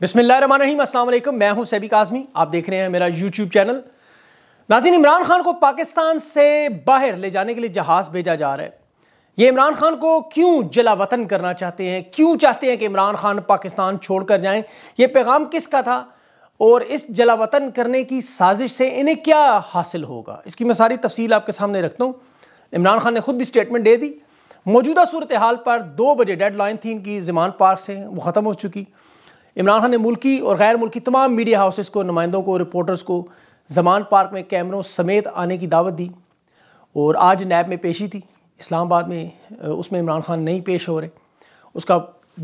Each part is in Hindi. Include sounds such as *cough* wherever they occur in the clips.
बिस्मिल्लाम असलम मैं हूं सैबिक आजमी आप देख रहे हैं मेरा यूट्यूब चैनल नाजिन इमरान खान को पाकिस्तान से बाहर ले जाने के लिए जहाज़ भेजा जा रहा है ये इमरान खान को क्यों जला वतन करना चाहते हैं क्यों चाहते हैं कि इमरान खान पाकिस्तान छोड़ कर जाएं ये पैगाम किसका था और इस जला वतन करने की साजिश से इन्हें क्या हासिल होगा इसकी मैं सारी तफसील आपके सामने रखता हूँ इमरान खान ने खुद भी स्टेटमेंट दे दी मौजूदा सूरत हाल पर दो बजे डेड लाइन थी इनकी जमान पार्क से वो ख़त्म हो चुकी इमरान खान ने मुल्की और गैर मुल्की तमाम मीडिया हाउसेस को नुमाइंदों को रिपोर्टर्स को जमान पार्क में कैमरों समेत आने की दावत दी और आज नैब में पेशी थी इस्लामाबाद में उसमें इमरान खान नहीं पेश हो रहे उसका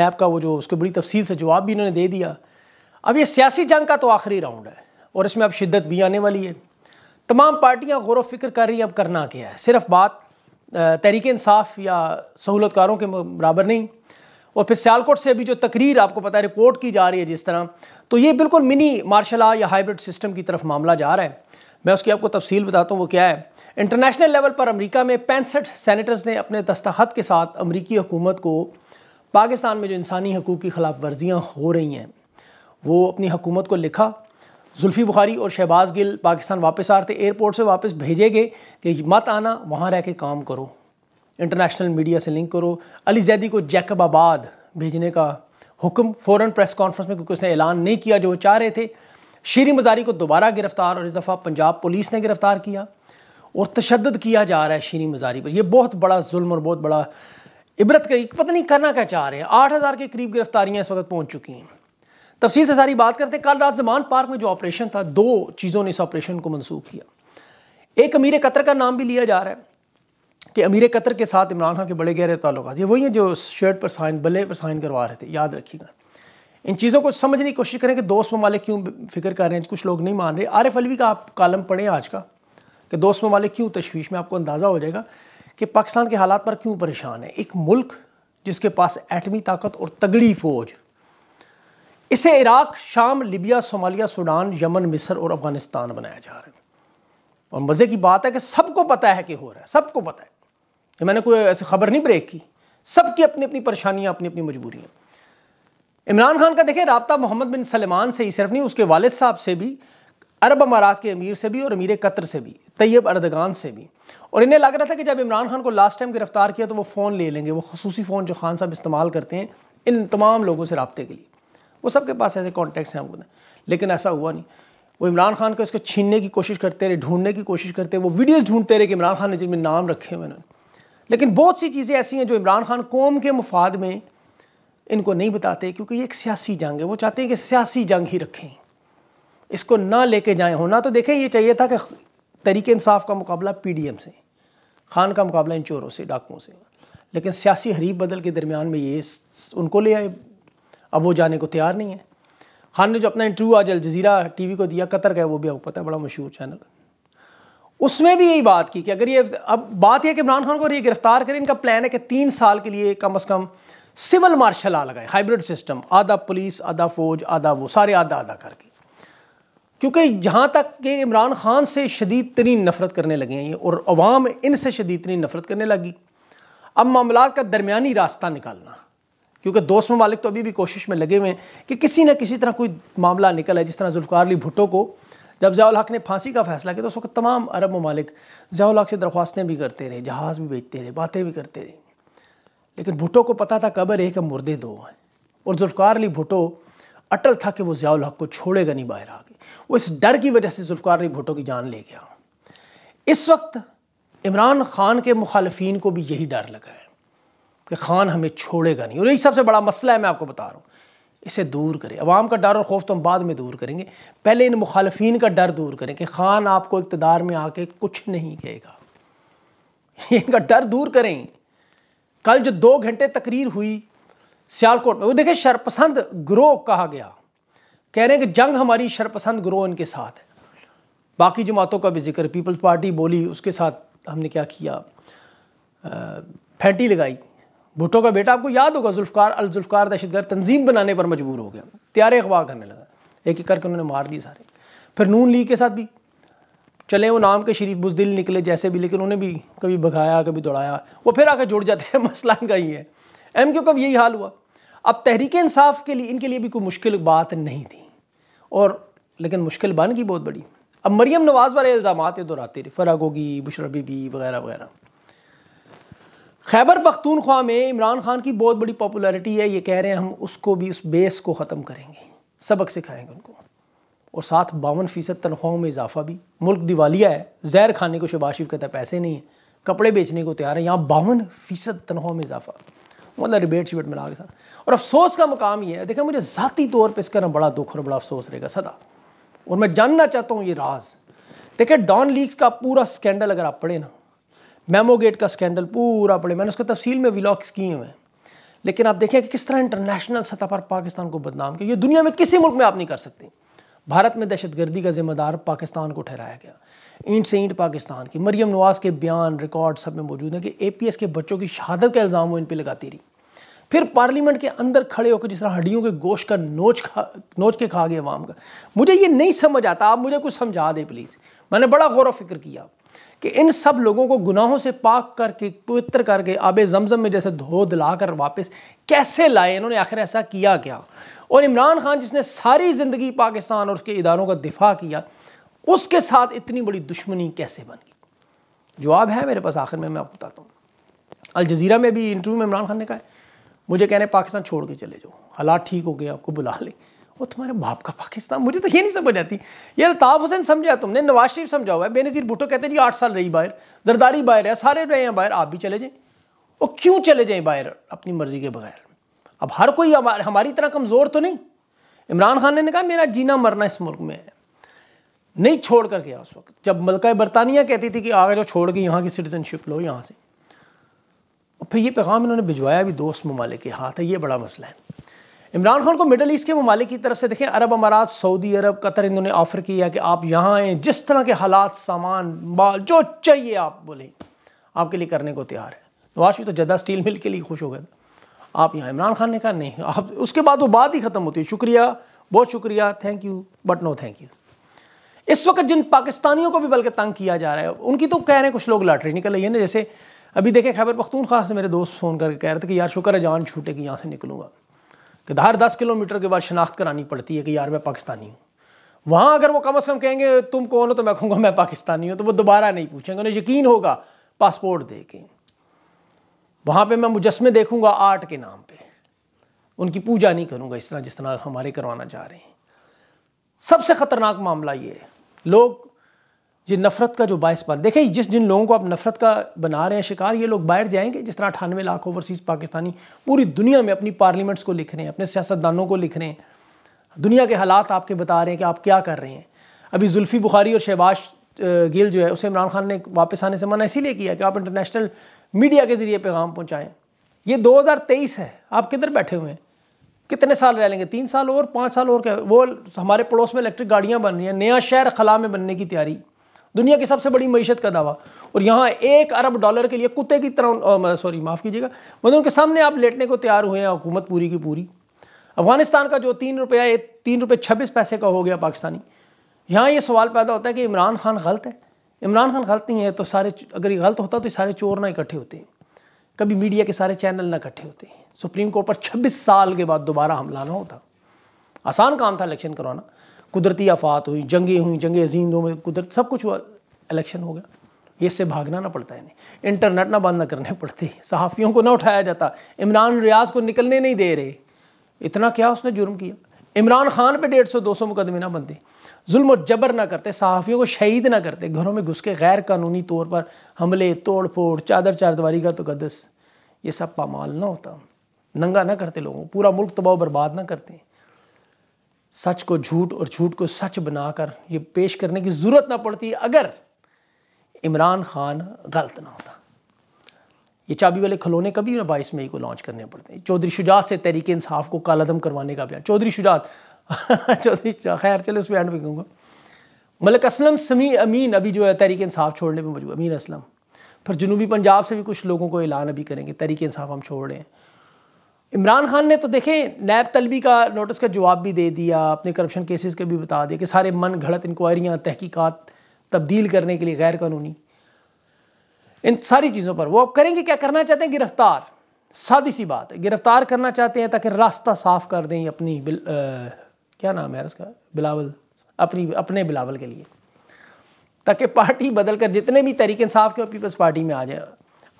नैब का वो जो उसके बड़ी तफसील से जवाब भी इन्होंने दे दिया अब ये सियासी जंग का तो आखिरी राउंड है और इसमें अब शिद्दत भी आने वाली है तमाम पार्टियाँ गौर वफ़िक्र कर रही हैं अब करना क्या है सिर्फ बात तहरीक इंसाफ या सहूलतकारों के बराबर नहीं और फिर सियालकोट से अभी जो तकरीर आपको पता है रिपोर्ट की जा रही है जिस तरह तो ये बिल्कुल मिनी मार्शल आर्ट या हाइब्रिड सिस्टम की तरफ मामला जा रहा है मैं उसकी आपको तफसील बताता हूँ वो क्या है इंटरनेशनल लेवल पर अमरीका में पैंसठ सैनिटर्स ने अपने दस्तखत के साथ अमरीकी हुकूमत को पाकिस्तान में जो इंसानी हकूक़ की खिलाफ वर्जियाँ हो रही हैं वो अपनी हकूमत को लिखा जुल्फ़ी बुखारी और शहबाज गिल पाकिस्तान वापस आ रहे थे एयरपोर्ट से वापस भेजे गए कि मत आना वहाँ रह के काम करो इंटरनेशनल मीडिया से लिंक करो अली जैदी को जैकब आबाद भेजने का हुक्म फ़ौरन प्रेस कॉन्फ्रेंस में क्योंकि उसने ऐलान नहीं किया जो वो चाह रहे थे शीरी मजारी को दोबारा गिरफ़्तार और इस दफ़ा पंजाब पुलिस ने गिरफ़्तार किया और तशद किया जा रहा है शीरी मजारी पर यह बहुत बड़ा जुल्म और बहुत बड़ा इबरत का पता नहीं करना क्या चाह रहे हैं आठ हज़ार के करीब गिरफ्तारियाँ इस वक्त पहुँच चुकी हैं तफसील से सारी बात करते हैं कल रात जमान पार्क में जो ऑपरेशन था दो चीज़ों ने इस ऑपरेशन को मनसूख किया एक अमीर कतर का नाम भी लिया जा रहा है कि अमीर कतर के साथ इमरान खान के बड़े गहरे ताल्लुक ये वही हैं जो शर्ट पर साइन बल्ले पर साइन करवा रहे थे याद रखिएगा इन चीज़ों को समझने की कोशिश करें कि दोस्त ममालिक क्यों फिक्र कर रहे हैं कुछ लोग नहीं मान रहे आरिफ अलवी का आप कॉलम पढ़ें आज का कि दोस्त ममालिक क्यों तशवीश में आपको अंदाज़ा हो जाएगा कि पाकिस्तान के हालात पर क्यों परेशान है एक मुल्क जिसके पास एटमी ताकत और तगड़ी फ़ौज इसे इराक शाम लिबिया सोमालिया सूडान यमन मिस्र और अफगानिस्तान बनाया जा रहा है और मज़े की बात है कि सबको पता है कि हो रहा है सबको पता है मैंने कोई ऐसी खबर नहीं ब्रेक की सबकी अपनी अपनी परेशानियां अपनी अपनी मजबूरियां इमरान खान का देखें रबता मोहम्मद बिन सलमान से ही सिर्फ नहीं उसके वालद साहब से भी अरब अमारात के अमीर से भी और अमीर कतर से भी तैयब अरदगान से भी और इन्हें लग रहा था कि जब इमरान खान को लास्ट टाइम गिरफ्तार किया तो वो फ़ोन ले लेंगे वो खसूसी फ़ोन जो खान साहब इस्तेमाल करते हैं इन तमाम लोगों से रबते के लिए वो सबके पास ऐसे कॉन्टैक्ट्स हैं आपको लेकिन ऐसा हुआ नहीं वो इमरान खान को इसको छीनने की कोशिश करते रहे ढूंढने की कोशिश करते वो वीडियोज़ ढूंढते रहे कि इमरान खान ने जिनमें नाम रखे हुए उन्होंने लेकिन बहुत सी चीज़ें ऐसी हैं जो इमरान खान कौम के मफाद में इनको नहीं बताते क्योंकि ये एक सियासी जंग है वो चाहते हैं कि सियासी जंग ही रखें इसको ना लेके जाएं होना तो देखें ये चाहिए था कि तरीके इंसाफ का मुकाबला पीडीएम से खान का मुकाबला इन चोरों से डाकुओं से लेकिन सियासी हरीफ बदल के दरमियान में ये उनको ले आए अब वो जाने को तैयार नहीं है खान ने जो अपना इंटरव्यू आज जजीरा टी वी को दिया कतर का वो भी आपको पता है बड़ा मशहूर चैनल उसमें भी यही बात की कि अगर ये अब बात यह कि इमरान खान को ये गिरफ्तार करें इनका प्लान है कि तीन साल के लिए कम अज़ कम सिविल मार्शल आ लगाए हाइब्रिड सिस्टम आधा पुलिस आधा फौज आधा वो सारे आधा आधा करके क्योंकि जहाँ तक कि इमरान खान से शदीद तरीन नफरत करने लगे हैं ये और अवाम इनसे शदीद तरीन नफरत करने लगी अब मामला का दरमियानी रास्ता निकालना क्योंकि दोस्त ममालिक तो अभी भी कोशिश में लगे हुए हैं कि किसी न किसी तरह कोई मामला निकल है जिस तरह जुल्फ़ार अली भुट्टो को जब ज़ियाल हक ने फांसी का फैसला किया तो उस वक्त तमाम अरब ममालिक ज़ियाल हक से दरख्वास्तें भी करते रहे जहाज़ भी बेचते रहे बातें भी करते रहे लेकिन भुटो को पता था कबर एक अब मुर्दे दो हैं और जुल्फ़ार अली भुटो अटल था कि वो ज़ियाल हक को छोड़ेगा नहीं बाहर आगे वो इस डर की वजह से जुल्फ़ार अली भुटो की जान ले गया इस वक्त इमरान खान के मुखालफन को भी यही डर लगा है कि खान हमें छोड़ेगा नहीं और यही सबसे बड़ा मसला है मैं आपको बता रहा हूँ इसे दूर करें अवाम का डर और खौफ तो हम बाद में दूर करेंगे पहले इन मुखालफी का डर दूर करें कि खान आपको इकतदार में आके कुछ नहीं कहेगा *laughs* इनका डर दूर करें कल जो दो घंटे तकरीर हुई सियालकोट में वो देखें शरपसंद ग्रोह कहा गया कह रहे हैं कि जंग हमारी शरपसंद ग्रोह इनके साथ है बाकी जमातों का भी जिक्र पीपल्स पार्टी बोली उसके साथ हमने क्या किया फैटी लगाई भुट्टो का बेटा आपको याद होगा जुल्फकार अल दहशतगर तंजीम बनाने पर मजबूर हो गया त्यारे अगवा करने लगा एक एक करके उन्होंने मार दी सारे फिर नून लीग के साथ भी चले वो नाम के शरीफ बुजदिल निकले जैसे भी लेकिन उन्हें भी कभी भगाया कभी दौड़ाया वो फिर आकर जुड़ जाते हैं *laughs* मसला इनका ही है एम क्यू कब यही हाल हुआ अब तहरीक इंसाफ के लिए इनके लिए भी कोई मुश्किल बात नहीं थी और लेकिन मुश्किल बन गई बहुत बड़ी अब मरियम नवाज़ वाले इल्ज़ाम दोहराते रहे फ़रग होगी बुशरा वगैरह वगैरह खैबर पख्तूनख्वा में इमरान खान की बहुत बड़ी पॉपुलैरिटी है ये कह रहे हैं हम उसको भी उस बेस को ख़त्म करेंगे सबक सिखाएंगे उनको और साथ बावन फ़ीसद तनख्वाहों में इजाफा भी मुल्क दिवालिया है जहर खाने को शबाशिफ कहता है पैसे नहीं है कपड़े बेचने को तैयार है यहाँ बावन फ़ीसद तनख्वाहों में इजाफा मतलब रिबेट शिबेट मिला के साथ और अफसोस का मकाम ये है देखा मुझे ज़ाती तौर पर इसका ना बड़ा दुख और बड़ा अफसोस रहेगा सदा और मैं जानना चाहता हूँ ये राज देखिए डॉन लीग्स का पूरा स्कैंडल अगर आप पढ़े ना मेमोगेट का स्कैंडल पूरा पड़े मैंने उसके तफसील में विलॉक्स किए हुए हैं लेकिन आप देखें कि किस तरह इंटरनेशनल सतह पर पाकिस्तान को बदनाम किया ये दुनिया में किसी मुल्क में आप नहीं कर सकते भारत में दहशत गर्दी का जिम्मेदार पाकिस्तान को ठहराया गया ईंट से ईंट पाकिस्तान की मरियम नवाज के बयान रिकॉर्ड सब में मौजूद है कि ए पी एस के बच्चों की शहादत का इल्ज़ाम वो इन पर लगाती रही फिर पार्लियामेंट के अंदर खड़े होकर जिस तरह हड्डियों के गोश्त का नोच खा नोच के खा गए अवाम का मुझे ये नहीं समझ आता आप मुझे कुछ समझा दें प्लीज़ मैंने बड़ा गौर फिक्र किया कि इन सब लोगों को गुनाहों से पाक करके पवित्र करके आब जमजम में जैसे धो धला कर वापस कैसे लाए इन्होंने आखिर ऐसा किया क्या और इमरान खान जिसने सारी ज़िंदगी पाकिस्तान और उसके इदारों का दिफा किया उसके साथ इतनी बड़ी दुश्मनी कैसे बन गई जवाब है मेरे पास आखिर में मैं आपको बताता हूँ अल जजीरा में भी इंटरव्यू में इमरान खान ने कहा कह मुझे कहने पाकिस्तान छोड़ के चले जाओ हालात ठीक हो गए आपको बुला लें वो तुम्हारे बाप का पाकिस्तान मुझे तो ये नहीं समझ आती ये अलताफ़ हुसैन समझा तुमने नवाज शरीफ समझा हुआ है बेनज़ीर भुटो कहते हैं जी आठ साल रही बाहर जरदारी बाहर है सारे रहे हैं बाहर आप भी चले जाएँ वो क्यों चले जाएँ बाहर अपनी मर्ज़ी के बगैर अब हर कोई हमारी तरह कमज़ोर तो नहीं इमरान खान ने कहा मेरा जीना मरना इस मुल्क में है नहीं छोड़ कर गया उस वक्त जब मलका बरतानिया कहती थी कि आगे जो छोड़ गई यहाँ की सिटीजनशिप लो यहाँ से और फिर ये पैगाम इन्होंने भिजवाया भी दोस्त ममालिक के हाथ है ये बड़ा मसला है इमरान खान को मिडल ईस्ट के ममालिक की तरफ से देखें Arab Emirates Saudi Arab Qatar इन्होंने ऑफ़र किया कि आप यहाँ आएँ जिस तरह के हालात सामान माल जो चाहिए आप बोले आपके लिए करने को तैयार है नवाज तो जद्दा स्टील मिल के लिए खुश हो गए आप यहाँ इमरान खान ने कहा नहीं आप उसके बाद वो बात ही ख़त्म होती है शुक्रिया बहुत शुक्रिया thank you but no thank you इस वक्त जिन पाकिस्तानियों को भी बल्कि तंग किया जा रहा है उनकी तो कह रहे हैं कुछ लोग लॉटरी निकल रही है ना जैसे अभी देखे खैबर पख्तूनख्वा से मेरे दोस्त फ़ोन करके कह रहे थे कि यार शुक्र है जान छूटे कि यहाँ से निकलूँगा कि धार दस किलोमीटर के बाद शनाख्त करानी पड़ती है कि यार मैं पाकिस्तानी हूँ वहाँ अगर वो कम अज़ कम कहेंगे तुम कौन हो तो मैं कहूँगा मैं पाकिस्तानी हूँ तो वो दोबारा नहीं पूछेंगे उन्हें यकीन होगा पासपोर्ट दे के वहाँ पर मैं मुजस्मे देखूँगा आर्ट के नाम पर उनकी पूजा नहीं करूँगा इस तरह जिस तरह हमारे करवाना चाह रहे हैं सबसे ख़तरनाक मामला ये है लोग ये नफरत का जो बायस बन देखिए जिस जिन लोगों को आप नफरत का बना रहे हैं शिकार ये लोग बाहर जाएंगे जिस तरह अठानवे लाख ओवरसीज़ पाकिस्तानी पूरी दुनिया में अपनी पार्लियामेंट्स को लिख रहे हैं अपने सियासतदानों को लिख रहे हैं दुनिया के हालात आपके बता रहे हैं कि आप क्या कर रहे हैं अभी जुल्फ़ी बुखारी और शहबाज गिल जो है उसे इमरान खान ने वापस आने से मना इसीलिए किया कि आप इंटरनेशनल मीडिया के ज़रिए पैगाम पहुँचाएँ ये तेईस है आप किधर बैठे हुए हैं कितने साल रह लेंगे तीन साल और पाँच साल और क्या वो हमारे पड़ोस में इलेक्ट्रिक गाड़ियाँ बन रही हैं नया शहर खला में बनने की तैयारी दुनिया की सबसे बड़ी मीशत का दावा और यहाँ एक अरब डॉलर के लिए कुत्ते की तरह सॉरी माफ़ कीजिएगा मतलब उनके सामने आप लेटने को तैयार हुए हैं हुकूमत पूरी की पूरी अफगानिस्तान का जो तीन रुपया तीन रुपये छब्बीस पैसे का हो गया पाकिस्तानी यहाँ ये सवाल पैदा होता है कि इमरान खान गलत है इमरान खान गलत नहीं है तो सारे अगर ये गलत होता तो सारे चोर ना इकट्ठे होते हैं कभी मीडिया के सारे चैनल ना इकट्ठे होते हैं सुप्रीम कोर्ट पर छब्बीस साल के बाद दोबारा हमला ना होता आसान काम था इलेक्शन करवाना कुदरती आफात हुई जंगें हुई जंगे अजीम दो में कुदरत सब कुछ हुआ इलेक्शन हो गया ये इससे भागना ना पड़ता है नहीं इंटरनेट ना बंद ना करने पड़ते सहाफ़ियों को ना उठाया जाता इमरान रियाज को निकलने नहीं दे रहे इतना क्या उसने जुर्म किया इमरान खान पे डेढ़ सौ दो सौ मुकदमे ना बनते जुल्म और जबर ना करते सहाफ़ियों को शहीद ना करते घरों में घुस के गैर कानूनी तौर पर हमले तोड़ फोड़ चादर चारदवारी का तो गदस ये सब पामाल ना होता नंगा ना करते लोगों पूरा मुल्क तबाह बर्बाद ना करते सच को झूठ और झूठ को सच बनाकर ये पेश करने की ज़रूरत ना पड़ती अगर इमरान खान गलत ना होता ये चाबी वाले खलौने कभी बाईस मई को लॉन्च करने पड़ते हैं चौधरी शुजात से तरीके इंसाफ को कालादम करवाने का अभियान चौधरी शुजात *laughs* चौधरी खैर चले उस पर एंड में कहूँगा मलिक असलम समी अमीन अभी जो है तहरीक इंसाफ छोड़ने पर मजबूर अमीन असलम फिर जनूबी पंजाब से भी कुछ लोगों को ऐलान अभी करेंगे तरीके इंसाफ हम छोड़ रहे हैं इमरान खान ने तो देखें नैब तलबी का नोटिस का जवाब भी दे दिया अपने करप्शन केसेस के भी बता दिया कि सारे मन घड़त इंक्वायरियाँ तहकीक़त तब्दील करने के लिए गैर कानूनी इन सारी चीज़ों पर वो अब करेंगे क्या करना चाहते हैं गिरफ्तार सादी सी बात है गिरफ्तार करना चाहते हैं ताकि रास्ता साफ कर दें अपनी बिल, आ, क्या नाम है उसका बिलावल अपनी अपने बिलावल के लिए ताकि पार्टी बदल कर जितने भी तरीके इंसाफ के पीपल्स पार्टी में आ जाए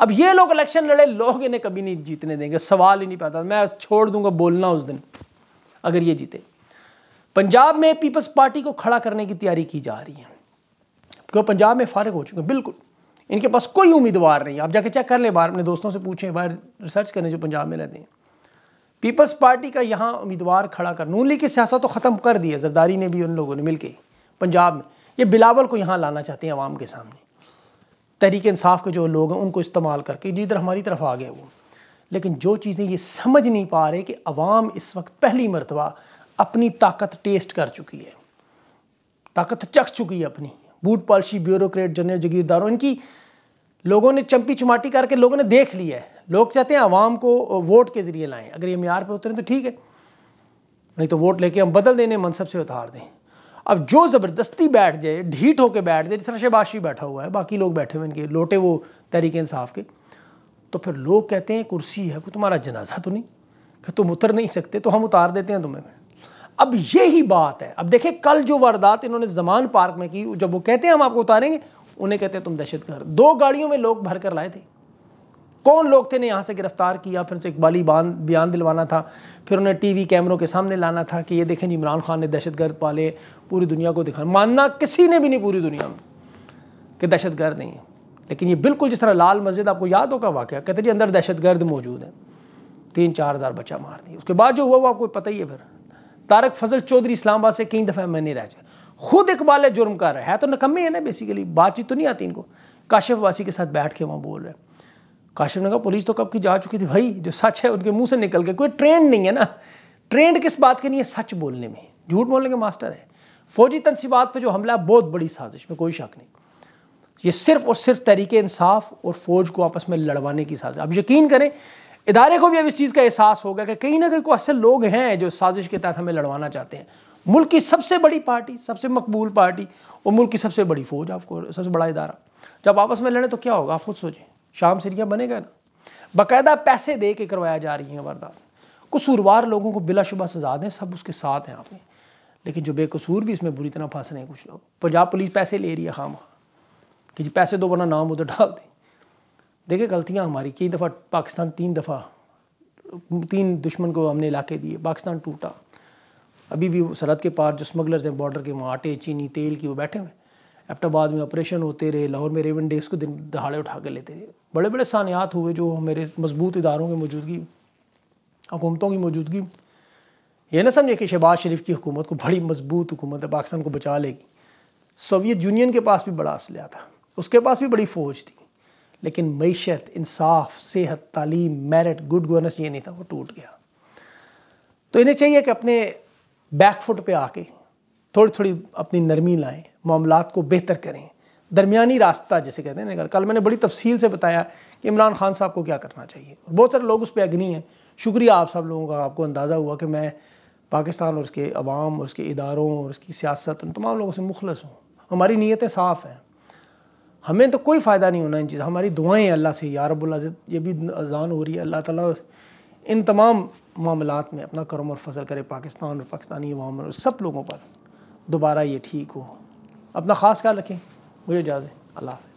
अब ये लोग इलेक्शन लड़े लोग इन्हें कभी नहीं जीतने देंगे सवाल ही नहीं पाता मैं छोड़ दूंगा बोलना उस दिन अगर ये जीते पंजाब में पीपल्स पार्टी को खड़ा करने की तैयारी की जा रही है क्यों पंजाब में फारग हो चुके हैं बिल्कुल इनके पास कोई उम्मीदवार नहीं आप जाके चेक कर लें बाहर अपने दोस्तों से पूछें बाहर रिसर्च करें जो पंजाब में रहते हैं पीपल्स पार्टी का यहाँ उम्मीदवार खड़ा कर नून लीग की सियासत तो ख़त्म कर दी है जरदारी ने भी उन लोगों ने मिलकर पंजाब में ये बिलावल को यहाँ लाना चाहते हैं आवाम के सामने तहरीक इंसाफ के जो लोग हैं उनको इस्तेमाल करके जिधर हमारी तरफ आ गए वो लेकिन जो चीज़ें ये समझ नहीं पा रहे कि अवाम इस वक्त पहली मरतबा अपनी ताकत टेस्ट कर चुकी है ताकत चख चुकी है अपनी बूट पॉलिशी ब्यूरोक्रेट जनरल जगीरदारों इनकी लोगों ने चंपी चुमाटी करके लोगों ने देख लिया है लोग चाहते हैं आवाम को वोट के ज़रिए लाएं अगर ये मैार पर उतरें तो ठीक है नहीं तो वोट लेके हम बदल देने मनसब से उतार दें अब जो ज़बरदस्ती बैठ जाए ढीठ होकर बैठ जाए जिस तरह शहबाशी बैठा हुआ है बाकी लोग बैठे हुए इनके लोटे वो तहरीक इंसाफ के तो फिर लोग कहते हैं कुर्सी है को तुम्हारा जनाजा तो नहीं कि तुम उतर नहीं सकते तो हम उतार देते हैं तुम्हें अब यही बात है अब देखे कल जो वारदात इन्होंने जमान पार्क में की जब वो कहते हैं हम आपको उतारेंगे उन्हें कहते हैं तुम दहशत दो गाड़ियों में लोग भर कर लाए थे कौन लोग थे ने यहाँ से गिरफ्तार किया फिर उनसे इकबाली बयान दिलवाना था फिर उन्हें टीवी कैमरों के सामने लाना था कि ये देखें जी इमरान खान ने दहशतगर्द पाले पूरी दुनिया को दिखा मानना किसी ने भी नहीं पूरी दुनिया में कि दहशतगर्द नहीं लेकिन ये बिल्कुल जिस तरह लाल मस्जिद आपको याद होगा वाक़ कहते जी अंदर दहशतगर्द मौजूद है तीन चार हज़ार बच्चा मार दिए उसके बाद जो हुआ वो आपको पता ही है फिर तारक फजल चौधरी इस्लामाबाद से कई दफ़ा मैंने रह जाए खुद इकबाल जुर्म कर रहा है तो नकम्मे है ना बेसिकली बातचीत तो नहीं आती इनको काशिफ वासी के साथ बैठ के वहाँ बोल रहे हैं काशिफ ने कहा पुलिस तो कब की जा चुकी थी भाई जो सच है उनके मुंह से निकल के कोई ट्रेंड नहीं है ना ट्रेंड किस बात के नहीं है सच बोलने में झूठ बोलने के मास्टर है फौजी तनसीबात पर जो हमला बहुत बड़ी साजिश में कोई शक नहीं ये सिर्फ और सिर्फ तरीके इंसाफ और फौज को आपस में लड़वाने की साजिश अब यकीन करें इदारे को भी अब इस चीज़ का एहसास होगा कि कहीं ना कहीं कोई ऐसे लोग हैं जो साजिश के तहत हमें लड़वाना चाहते हैं मुल्क की सबसे बड़ी पार्टी सबसे मकबूल पार्टी और मुल्क की सबसे बड़ी फौज आपको सबसे बड़ा इदारा जब आपस में लड़े तो क्या होगा आप खुद सोचें शाम सीरिया बनेगा ना बाकायदा पैसे दे के करवाया जा रही है वारदात कसूरवार लोगों को बिलाशुबा सजा दें सब उसके साथ हैं आपने लेकिन जो बेकसूर भी इसमें बुरी तरह फंस रहे हैं कुछ लोग पंजाब पुलिस पैसे ले रही है खाम कि जी पैसे दो वरना नाम उधर डाल दें देखिए गलतियाँ हमारी कई दफ़ा पाकिस्तान तीन दफ़ा तीन दुश्मन को हमने इलाके दिए पाकिस्तान टूटा अभी भी सरहद के पार जो स्मगलर्स हैं बॉर्डर के वहाँ आटे चीनी तेल की वो बैठे हुए एबटाबाद में ऑपरेशन होते रहे लाहौर में रेवन डेज को दिन दहाड़े उठा कर लेते रहे बड़े बड़े सानियात हुए जो मेरे मजबूत इदारों की मौजूदगी हुकूमतों की मौजूदगी यह ना समझे कि शहबाज शरीफ की हुकूमत को बड़ी मजबूत हुकूमत है पाकिस्तान को बचा लेगी सोवियत यूनियन के पास भी बड़ा असलिया था उसके पास भी बड़ी फ़ौज थी लेकिन मीशत इंसाफ सेहत तालीम मेरिट गुड गवर्नेंस ये नहीं था वो टूट गया तो इन्हें चाहिए कि अपने बैकफुट पे आके थोड़ी थोड़ी अपनी नरमी लाएँ मामला को बेहतर करें दरमियानी रास्ता जैसे कहते हैं ना कल मैंने बड़ी तफसील से बताया कि इमरान खान साहब को क्या करना चाहिए बहुत सारे लोग उस पर अग्नि हैं शुक्रिया आप सब लोगों का आपको अंदाज़ा हुआ कि मैं पाकिस्तान और उसके अवाम और उसके इदारों और उसकी सियासत उन तमाम लोगों से मुखलस हूँ हमारी नीयतें साफ़ हैं हमें तो कोई फ़ायदा नहीं होना इन चीज़ हमारी दुआएँ अल्लाह से या रबुल्ज़त ये भी अजान हो रही है अल्लाह ताला इन तमाम मामलों में अपना करम और फसल करे पाकिस्तान और पाकिस्तानी अवाम और सब लोगों पर दोबारा ये ठीक हो अपना ख़ास ख्याल रखें मुझे इजाज़त अल्लाह